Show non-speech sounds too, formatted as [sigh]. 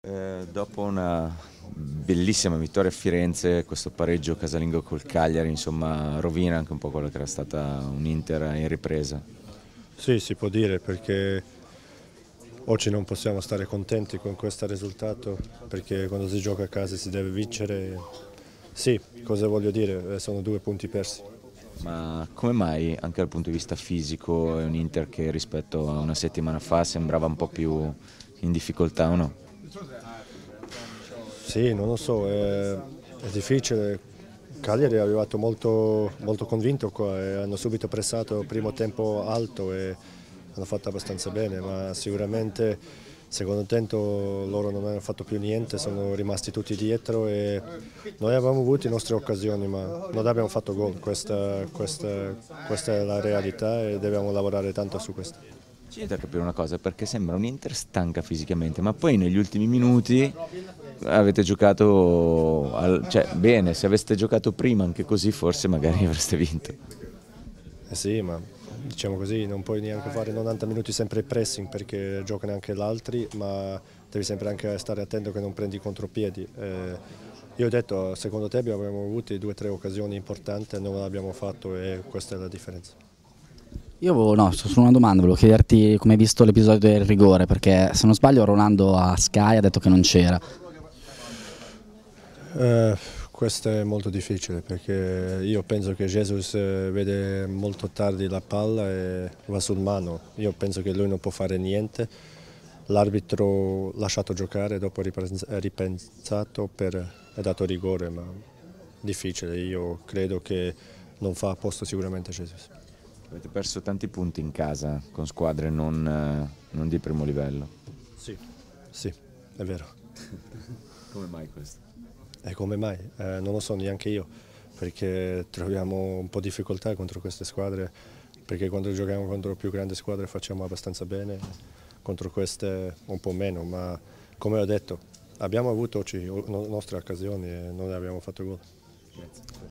Eh, dopo una bellissima vittoria a Firenze, questo pareggio casalingo col Cagliari, insomma, rovina anche un po' quello che era stata un'Inter in ripresa. Sì, si può dire perché oggi non possiamo stare contenti con questo risultato perché quando si gioca a casa si deve vincere. Sì, cosa voglio dire? Eh, sono due punti persi. Ma come mai anche dal punto di vista fisico è un Inter che rispetto a una settimana fa sembrava un po' più in difficoltà o no? Sì, non lo so, è, è difficile. Cagliari è arrivato molto, molto convinto qua e hanno subito pressato il primo tempo alto e hanno fatto abbastanza bene, ma sicuramente secondo tempo loro non hanno fatto più niente, sono rimasti tutti dietro e noi abbiamo avuto le nostre occasioni ma non abbiamo fatto gol, questa, questa, questa è la realtà e dobbiamo lavorare tanto su questo. C'è da capire una cosa, perché sembra un Inter stanca fisicamente, ma poi negli ultimi minuti avete giocato al, cioè, bene, se aveste giocato prima anche così forse magari [laughs] avreste vinto. Eh sì, ma diciamo così, non puoi neanche fare 90 minuti sempre pressing perché giocano anche l'altri, ma devi sempre anche stare attento che non prendi contropiedi. Eh, io ho detto, secondo te abbiamo avuto due o tre occasioni importanti, e non l'abbiamo fatto e questa è la differenza. Io avevo, no, su una domanda volevo chiederti come hai visto l'episodio del rigore, perché se non sbaglio Rolando a Sky ha detto che non c'era. Uh, questo è molto difficile perché io penso che Jesus eh, vede molto tardi la palla e va sul mano. Io penso che lui non può fare niente. L'arbitro ha lasciato giocare, dopo ha ripensato e è dato rigore, ma difficile. Io credo che non fa a posto sicuramente Jesus. Avete perso tanti punti in casa con squadre non, eh, non di primo livello. Sì, sì, è vero. [laughs] come mai questo? E eh, come mai? Eh, non lo so neanche io, perché troviamo un po' di difficoltà contro queste squadre, perché quando giochiamo contro più grandi squadre facciamo abbastanza bene, contro queste un po' meno, ma come ho detto, abbiamo avuto oggi nostre occasioni e non abbiamo fatto gol. Grazie.